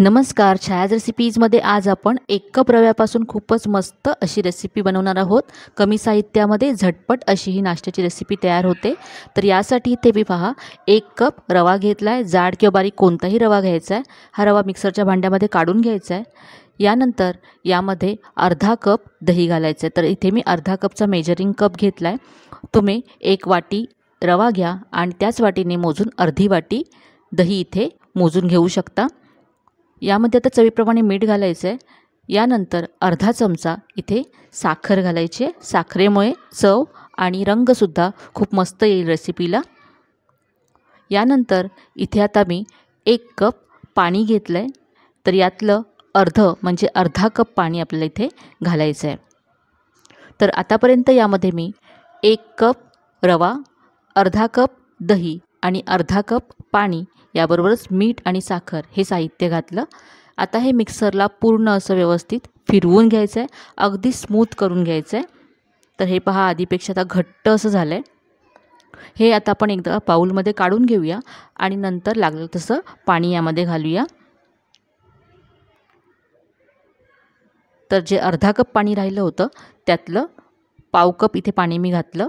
नमस्कार छायाज रेसिपीजमध्ये आज आपण एक कप रव्यापासून खूपच मस्त अशी रेसिपी बनवणार आहोत कमी साहित्यामध्ये झटपट अशी ही नाश्त्याची रेसिपी तयार होते तर यासाठी इथे मी पहा एक कप रवा घेतला आहे जाड किंवा बारीक कोणताही रवा घ्यायचा आहे हा रवा मिक्सरच्या भांड्यामध्ये काढून घ्यायचा आहे यानंतर यामध्ये अर्धा कप दही घालायचं आहे तर इथे मी अर्धा कपचा मेजरिंग कप घेतला आहे तुम्ही एक वाटी रवा घ्या आणि त्याच वाटीने मोजून अर्धी वाटी दही इथे मोजून घेऊ शकता यामध्ये आता चवीप्रमाणे मीठ घालायचं आहे यानंतर अर्धा चमचा इथे साखर घालायची आहे साखरेमुळे चव आणि रंगसुद्धा खूप मस्त येईल रेसिपीला यानंतर इथे आता मी एक कप पाणी घेतलं आहे तर यातलं अर्ध म्हणजे अर्धा कप पाणी आपल्याला इथे घालायचं आहे तर आतापर्यंत यामध्ये मी एक कप रवा अर्धा कप दही आणि अर्धा कप पाणी याबरोबरच मीठ आणि साखर हे साहित्य घातलं आता हे मिक्सरला पूर्ण असं व्यवस्थित फिरवून घ्यायचं आहे अगदी स्मूथ करून घ्यायचं आहे तर हे पहा आधीपेक्षा आता घट्ट असं झालं आहे हे आता आपण एकदा पाऊलमध्ये काढून घेऊया आणि नंतर लागलं तसं पाणी यामध्ये घालूया तर जे अर्धा कप पाणी राहिलं होतं त्यातलं पाव कप इथे पाणी मी घातलं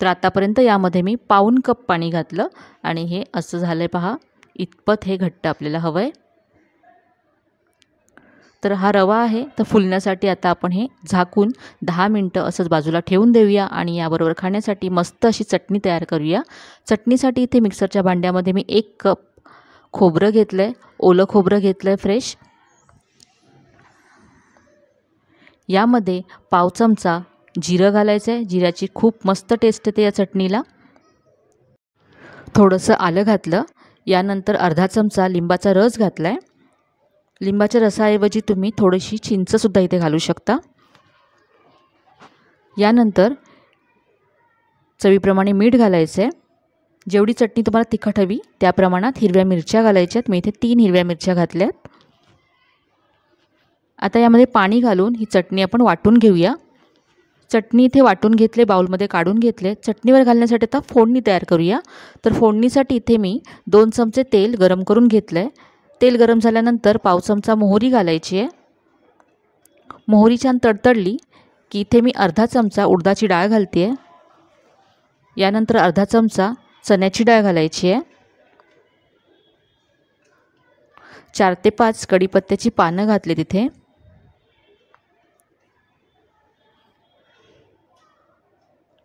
तर आतापर्यंत यामध्ये मी पाऊन कप पाणी घातलं आणि हे असं झालं आहे पहा इतपत हे घट्ट आपल्याला हवं आहे तर हा रवा आहे तर फुलण्यासाठी आता आपण हे झाकून दहा मिनटं असंच बाजूला ठेवून देऊया आणि याबरोबर खाण्यासाठी मस्त अशी चटणी तयार करूया चटणीसाठी इथे मिक्सरच्या भांड्यामध्ये मी एक कप खोबरं घेतलं आहे ओलं खोबरं घेतलं आहे फ्रेश यामध्ये पाव चमचा जिरं घालायचं आहे जिऱ्याची खूप मस्त टेस्ट येते या चटणीला थोडंसं आलं घातलं यानंतर अर्धा चमचा लिंबाचा रस घातला आहे लिंबाच्या रसाऐवजी तुम्ही थोडीशी चिंचसुद्धा इथे घालू शकता यानंतर चवीप्रमाणे मीठ घालायचं आहे जेवढी चटणी तुम्हाला तिखट हवी त्या प्रमाणात हिरव्या मिरच्या घालायच्या आहेत मी इथे तीन हिरव्या मिरच्या घातल्यात आता यामध्ये पाणी घालून ही चटणी आपण वाटून घेऊया चटणी इथे वाटून घेतले बाऊलमध्ये काढून घेतले चटणीवर घालण्यासाठी आता फोडणी तयार करूया तर फोडणीसाठी इथे मी दोन चमचे तेल गरम करून घेतलं आहे तेल गरम झाल्यानंतर पाव चमचा मोहरी घालायची आहे मोहरी छान तडतडली की इथे मी अर्धा चमचा उडदाची डाळ घालते आहे यानंतर अर्धा चमचा चण्याची डाळ घालायची आहे चार ते पाच कढीपत्त्याची पानं घातली तिथे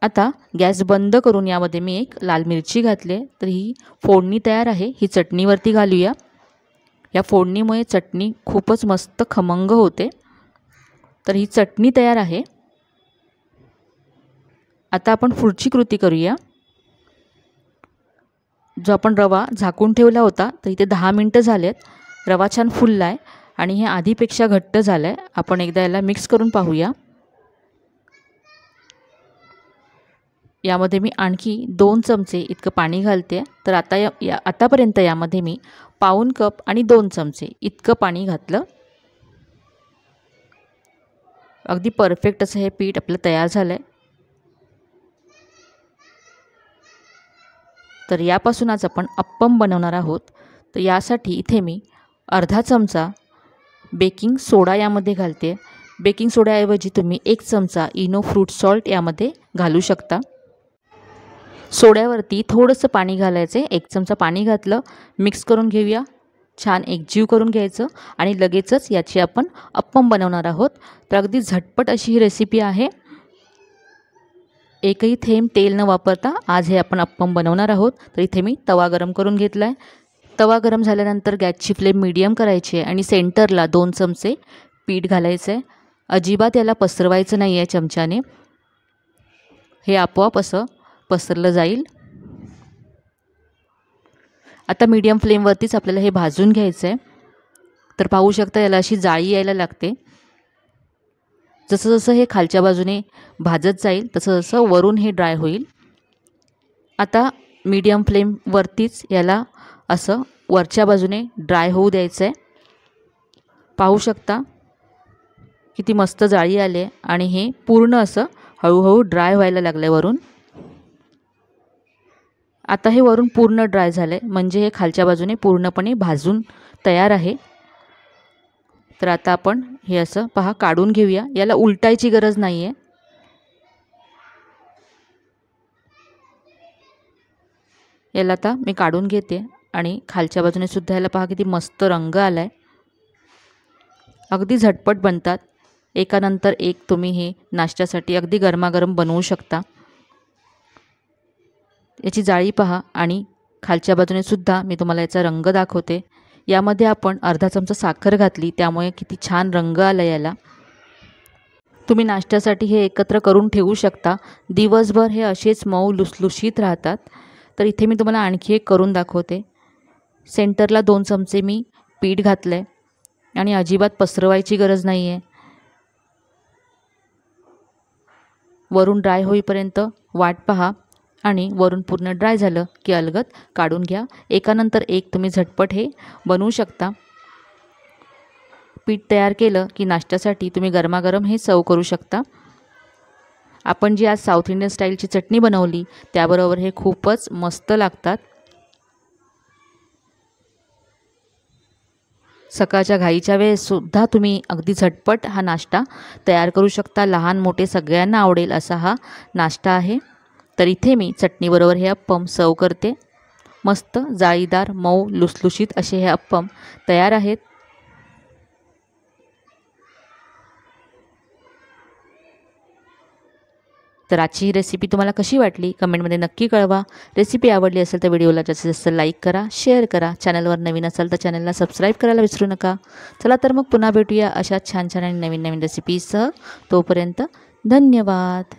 आता गॅस बंद करून यामध्ये मी एक लाल मिरची घातले तर ही फोडणी तयार आहे ही चटणीवरती घालूया या फोडणीमुळे चटणी खूपच मस्त खमंग होते तर ही चटणी तयार आहे आता आपण पुढची कृती करूया जो आपण रवा झाकून ठेवला होता तर इथे दहा मिनटं झालेत रवा छान फुलला आहे आणि हे आधीपेक्षा घट्ट झालं आहे आपण एकदा याला मिक्स करून पाहूया यामध्ये मी आणखी दोन चमचे इतकं पाणी घालते तर आता या या आतापर्यंत यामध्ये मी पाऊन कप आणि दोन चमचे इतकं पाणी घातलं अगदी परफेक्ट असं हे पीठ आपलं तयार झालं आहे तर यापासून आज आपण अप्पम बनवणार आहोत तर यासाठी इथे मी अर्धा चमचा बेकिंग सोडा यामध्ये घालते बेकिंग सोड्याऐवजी तुम्ही एक चमचा इनो फ्रूट सॉल्ट यामध्ये घालू शकता सोड्यावरती थोडंसं पाणी घालायचं एक चमचा पाणी घातलं मिक्स करून घेऊया छान एकजीव करून घ्यायचं आणि लगेचच याची आपण अप्पम बनवणार आहोत तर अगदी झटपट अशी ही रेसिपी आहे एकही थेंब तेल न वापरता आज हे आपण अप्पम बनवणार आहोत तर इथे मी तवा गरम करून घेतला आहे तवा गरम झाल्यानंतर गॅसची फ्लेम मीडियम करायची आहे आणि सेंटरला दोन चमचे पीठ घालायचं आहे अजिबात याला पसरवायचं नाही आहे चमच्याने हे आपोआप असं पसरलं जाईल आता मीडियम फ्लेमवरतीच आपल्याला हे भाजून घ्यायचं आहे तर पाहू शकता याला अशी जाळी यायला लागते जसं जसं हे खालच्या बाजूने भाजत जाईल तसं जसं वरून हे ड्राय होईल आता मीडियम फ्लेमवरतीच याला असं वरच्या बाजूने ड्राय होऊ द्यायचं आहे पाहू शकता किती मस्त जाळी आले आणि हे पूर्ण असं हळूहळू ड्राय व्हायला लागलं वरून आता हे वरून पूर्ण ड्राय झालं आहे म्हणजे हे खालच्या बाजूने पूर्णपणे भाजून तयार आहे तर आता आपण हे असं पहा काढून घेऊया याला उलटायची गरज नाही आहे याला आता मी काढून घेते आणि खालच्या बाजूने सुद्धा याला पहा किती मस्त रंग आला आहे अगदी झटपट बनतात एकानंतर एक तुम्ही हे नाश्त्यासाठी अगदी गरमागरम बनवू शकता याची जाळी पहा आणि खालच्या बाजूने सुद्धा मी तुम्हाला याचा रंग दाखवते यामध्ये आपण अर्धा चमचा साखर घातली त्यामुळे किती छान रंग आला याला तुम्ही नाश्त्यासाठी हे एकत्र करून ठेवू शकता दिवसभर हे असेच मऊ लुसलुशीत राहतात तर इथे मी तुम्हाला आणखी एक करून दाखवते सेंटरला दोन चमचे मी पीठ घातलं आहे आणि अजिबात पसरवायची गरज नाही आहे वरून ड्राय होईपर्यंत वाट पहा आणि वरून पूर्ण ड्राय झालं की अलगत काढून घ्या एकानंतर एक तुम्ही झटपट हे बनवू शकता पीठ तयार केलं की नाश्त्यासाठी तुम्ही गरमागरम हे सर्व करू शकता आपण जी आज साऊथ इंडियन स्टाईलची चटणी बनवली त्याबरोबर हे खूपच मस्त लागतात सकाळच्या घाईच्या वेळेससुद्धा तुम्ही अगदी झटपट हा नाश्ता तयार करू शकता लहान मोठे सगळ्यांना आवडेल असा हा नाश्ता आहे तर इथे मी चटणीबरोबर हे अप्पम सर्व करते मस्त जाळीदार मऊ लुसलुशीत असे हे अप्पम तयार आहेत तर आजची ही रेसिपी तुम्हाला कशी वाटली कमेंटमध्ये नक्की कळवा रेसिपी आवडली असेल तर व्हिडिओला जास्तीत जास्त लाईक करा शेअर करा चॅनलवर नवीन असाल तर चॅनलला सबस्क्राईब करायला विसरू नका चला तर मग पुन्हा भेटूया अशा छान छान आणि नवीन नवीन रेसिपीसह तोपर्यंत धन्यवाद